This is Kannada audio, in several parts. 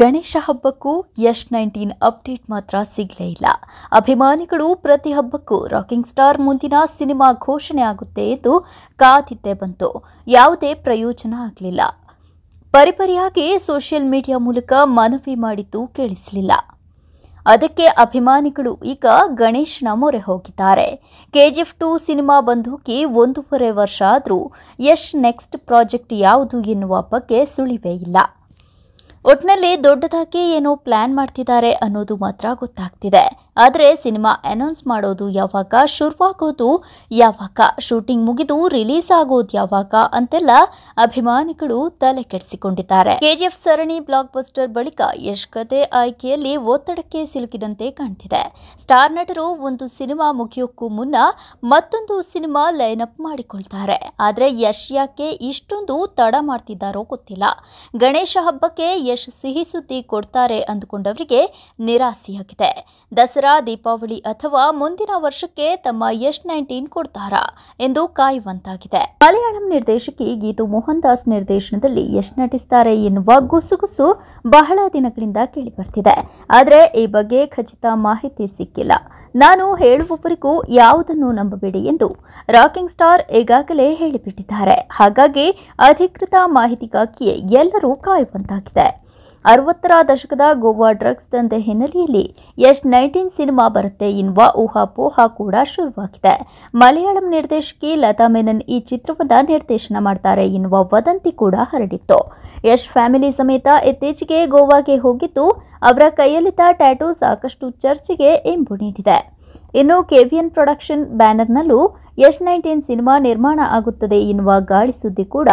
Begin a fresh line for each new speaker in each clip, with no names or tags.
ಗಣೇಶ ಹಬ್ಬಕ್ಕೂ ಯಶ್ ನೈನ್ಟೀನ್ ಅಪ್ಡೇಟ್ ಮಾತ್ರ ಸಿಗಲೇ ಇಲ್ಲ ಅಭಿಮಾನಿಗಳು ಪ್ರತಿ ಹಬ್ಬಕ್ಕೂ ರಾಕಿಂಗ್ ಸ್ಟಾರ್ ಮುಂದಿನ ಸಿನಿಮಾ ಘೋಷಣೆ ಆಗುತ್ತೆ ಎಂದು ಕಾದಿದ್ದೇ ಬಂತು ಯಾವುದೇ ಪ್ರಯೋಜನ ಆಗಲಿಲ್ಲ ಪರಿಪರಿಯಾಗಿ ಸೋಷಿಯಲ್ ಮೀಡಿಯಾ ಮೂಲಕ ಮನವಿ ಮಾಡಿದ್ದು ಕೇಳಿಸಲಿಲ್ಲ ಅದಕ್ಕೆ ಅಭಿಮಾನಿಗಳು ಈಗ ಗಣೇಶನ ಮೊರೆ ಹೋಗಿದ್ದಾರೆ ಕೆಜಿಎಫ್ ಟು ಸಿನಿಮಾ ಬಂದೂಕಿ ಒಂದೂವರೆ ವರ್ಷ ಆದರೂ ಯಶ್ ನೆಕ್ಸ್ಟ್ ಪ್ರಾಜೆಕ್ಟ್ ಯಾವುದು ಎನ್ನುವ ಬಗ್ಗೆ ಸುಳಿವೇ ಇಲ್ಲ ಒಟ್ನಲ್ಲಿ ದೊಡ್ಡದಾಗಿ ಏನೋ ಪ್ಲ್ಯಾನ್ ಮಾಡ್ತಿದ್ದಾರೆ ಅನ್ನೋದು ಮಾತ್ರ ಗೊತ್ತಾಗ್ತಿದೆ ಆದರೆ ಸಿನಿಮಾ ಅನೌನ್ಸ್ ಮಾಡೋದು ಯಾವಾಗ ಶುರುವಾಗೋದು ಯಾವಾಗ ಶೂಟಿಂಗ್ ಮುಗಿದು ರಿಲೀಸ್ ಆಗೋದು ಯಾವಾಗ ಅಂತೆಲ್ಲ ಅಭಿಮಾನಿಗಳು ತಲೆ ಕೆಡಿಸಿಕೊಂಡಿದ್ದಾರೆ ಕೆಜಿಎಫ್ ಸರಣಿ ಬ್ಲಾಕ್ ಬಸ್ಟರ್ ಬಳಿಕ ಯಶ್ ಕತೆ ಆಯ್ಕೆಯಲ್ಲಿ ಒತ್ತಡಕ್ಕೆ ಸಿಲುಕಿದಂತೆ ಕಾಣ್ತಿದೆ ಸ್ಟಾರ್ ನಟರು ಒಂದು ಸಿನಿಮಾ ಮುಗಿಯೋಕ್ಕೂ ಮುನ್ನ ಮತ್ತೊಂದು ಸಿನಿಮಾ ಲೈನ್ ಅಪ್ ಮಾಡಿಕೊಳ್ತಾರೆ ಆದರೆ ಯಶ್ ಯಾಕೆ ಇಷ್ಟೊಂದು ತಡ ಮಾಡ್ತಿದ್ದಾರೋ ಗೊತ್ತಿಲ್ಲ ಗಣೇಶ ಹಬ್ಬಕ್ಕೆ ಯಶ್ ಸಿಹಿ ಸುದ್ದಿ ಕೊಡ್ತಾರೆ ಅಂದುಕೊಂಡವರಿಗೆ ನಿರಾಸೆಯಾಗಿದೆ ದಸರಾ ದೀಪಾವಳಿ ಅಥವಾ ಮುಂದಿನ ವರ್ಷಕ್ಕೆ ತಮ್ಮ ಯಶ್ ನೈನ್ಟೀನ್ ಕೊಡ್ತಾರಾ ಎಂದು ಕಾಯುವಂತಾಗಿದೆ ಮಲಯಾಳಂ ನಿರ್ದೇಶಕಿ ಗೀತು ಮೋಹನ್ ದಾಸ್ ನಿರ್ದೇಶನದಲ್ಲಿ ಯಶ್ ನಟಿಸ್ತಾರೆ ಎನ್ನುವ ಗುಸುಗುಸು ಬಹಳ ದಿನಗಳಿಂದ ಕೇಳಿಬರ್ತಿದೆ ಆದರೆ ಈ ಬಗ್ಗೆ ಖಚಿತ ಮಾಹಿತಿ ಸಿಕ್ಕಿಲ್ಲ ನಾನು ಹೇಳುವವರಿಗೂ ಯಾವುದನ್ನು ನಂಬಬೇಡಿ ಎಂದು ರಾಕಿಂಗ್ ಸ್ಟಾರ್ ಈಗಾಗಲೇ ಹೇಳಿಬಿಟ್ಟಿದ್ದಾರೆ ಹಾಗಾಗಿ ಅಧಿಕೃತ ಮಾಹಿತಿಗಾಗಿಯೇ ಎಲ್ಲರೂ ಕಾಯುವಂತಾಗಿದೆ ಅರವತ್ತರ ದಶಕದ ಗೋವಾ ಡ್ರಗ್ಸ್ ದಂಧೆ ಹಿನ್ನೆಲೆಯಲ್ಲಿ ಯಶ್ ನೈನ್ಟೀನ್ ಸಿನಿಮಾ ಬರುತ್ತೆ ಎನ್ನುವ ಊಹಾಪೋಹ ಕೂಡ ಶುರುವಾಗಿದೆ ಮಲಯಾಳಂ ನಿರ್ದೇಶಕಿ ಲತಾ ಮೆನನ್ ಈ ಚಿತ್ರವನ್ನು ನಿರ್ದೇಶನ ಮಾಡ್ತಾರೆ ಎನ್ನುವ ವದಂತಿ ಕೂಡ ಹರಡಿತ್ತು ಯಶ್ ಫ್ಯಾಮಿಲಿ ಸಮೇತ ಇತ್ತೀಚೆಗೆ ಗೋವಾಗೆ ಹೋಗಿದ್ದು ಅವರ ಕೈಯಲ್ಲಿದ್ದ ಟ್ಯಾಟೂ ಸಾಕಷ್ಟು ಚರ್ಚೆಗೆ ಇಂಬು ನೀಡಿದೆ ಇನ್ನು ಕೆವಿಎನ್ ಪ್ರೊಡಕ್ಷನ್ ಬ್ಯಾನರ್ನಲ್ಲೂ ಯಶ್ ನೈನ್ಟೀನ್ ಸಿನಿಮಾ ನಿರ್ಮಾಣ ಆಗುತ್ತದೆ ಎನ್ನುವ ಗಾಳಿ ಸುದ್ದಿ ಕೂಡ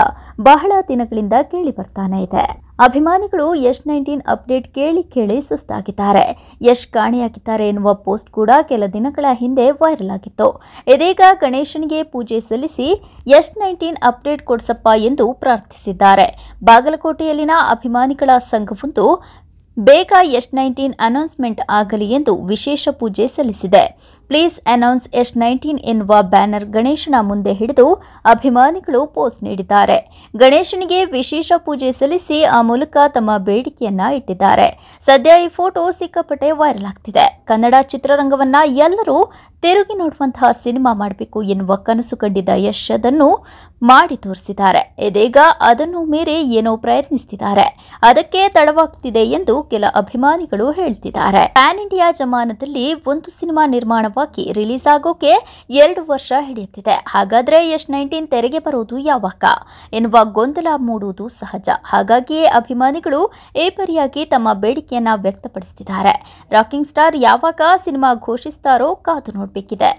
ಬಹಳ ದಿನಗಳಿಂದ ಕೇಳಿ ಬರ್ತಾನೆ ಇದೆ ಅಭಿಮಾನಿಗಳು ಯಶ್ ನೈನ್ಟೀನ್ ಅಪ್ಡೇಟ್ ಕೇಳಿ ಕೇಳಿ ಸುಸ್ತಾಗಿದ್ದಾರೆ ಯಶ್ ಕಾಣೆಯಾಗಿದ್ದಾರೆ ಎನ್ನುವ ಪೋಸ್ಟ್ ಕೂಡ ಕೆಲ ದಿನಗಳ ಹಿಂದೆ ವೈರಲ್ ಆಗಿತ್ತು ಇದೀಗ ಗಣೇಶನಿಗೆ ಪೂಜೆ ಸಲ್ಲಿಸಿ ಯಶ್ ನೈನ್ಟೀನ್ ಅಪ್ಡೇಟ್ ಕೊಡ್ಸಪ್ಪ ಎಂದು ಪ್ರಾರ್ಥಿಸಿದ್ದಾರೆ ಬಾಗಲಕೋಟೆಯಲ್ಲಿನ ಅಭಿಮಾನಿಗಳ ಸಂಘವೊಂದು ಬೇಗ ಯಶ್ ನೈನ್ಟೀನ್ ಅನೌನ್ಸ್ಮೆಂಟ್ ಆಗಲಿ ಎಂದು ವಿಶೇಷ ಪೂಜೆ ಸಲ್ಲಿಸಿದೆ ಪ್ಲೀಸ್ ಅನೌನ್ಸ್ ಎಸ್ ನೈನ್ಟೀನ್ ಎನ್ನುವ ಬ್ಯಾನರ್ ಗಣೇಶನ ಮುಂದೆ ಹಿಡಿದು ಅಭಿಮಾನಿಗಳು ಪೋಸ್ಟ್ ನೀಡಿದ್ದಾರೆ ಗಣೇಶನಿಗೆ ವಿಶೇಷ ಪೂಜೆ ಸಲ್ಲಿಸಿ ಆ ಮೂಲಕ ತಮ್ಮ ಬೇಡಿಕೆಯನ್ನ ಇಟ್ಟಿದ್ದಾರೆ ಸದ್ಯ ಈ ಫೋಟೋ ಸಿಕ್ಕಾಪಟ್ಟೆ ವೈರಲ್ ಆಗ್ತಿದೆ ಕನ್ನಡ ಚಿತ್ರರಂಗವನ್ನ ಎಲ್ಲರೂ ತಿರುಗಿ ನೋಡುವಂತಹ ಸಿನಿಮಾ ಮಾಡಬೇಕು ಎನ್ನುವ ಕನಸು ಕಂಡಿದ್ದ ಯಶ್ ಅದನ್ನು ಮಾಡಿ ತೋರಿಸಿದ್ದಾರೆ ಇದೀಗ ಅದನ್ನು ಮೀರಿ ಏನೋ ಪ್ರಯತ್ನಿಸುತ್ತಿದ್ದಾರೆ ಅದಕ್ಕೆ ತಡವಾಗ್ತಿದೆ ಎಂದು ಕೆಲ ಅಭಿಮಾನಿಗಳು ಹೇಳ್ತಿದ್ದಾರೆ ಪ್ಯಾನ್ ಇಂಡಿಯಾ ಜಮಾನದಲ್ಲಿ ಒಂದು ಸಿನಿಮಾ ನಿರ್ಮಾಣ ಪರವಾಗಿ ರಿಲೀಸ್ ಆಗೋಕೆ ಎರಡು ವರ್ಷ ಹಿಡಿಯುತ್ತಿದೆ ಹಾಗಾದ್ರೆ ಯಶ್ ನೈನ್ಟೀನ್ ತೆರೆಗೆ ಬರೋದು ಯಾವಾಗ ಎನ್ನುವ ಗೊಂದಲ ಮೂಡುವುದು ಸಹಜ ಹಾಗಾಗಿಯೇ ಅಭಿಮಾನಿಗಳು ಏಪರಿಯಾಗಿ ತಮ್ಮ ಬೇಡಿಕೆಯನ್ನ ವ್ಯಕ್ತಪಡಿಸುತ್ತಿದ್ದಾರೆ ರಾಕಿಂಗ್ ಸ್ಟಾರ್ ಯಾವಾಗ ಸಿನಿಮಾ ಘೋಷಿಸ್ತಾರೋ ಕಾದು ನೋಡಬೇಕಿದೆ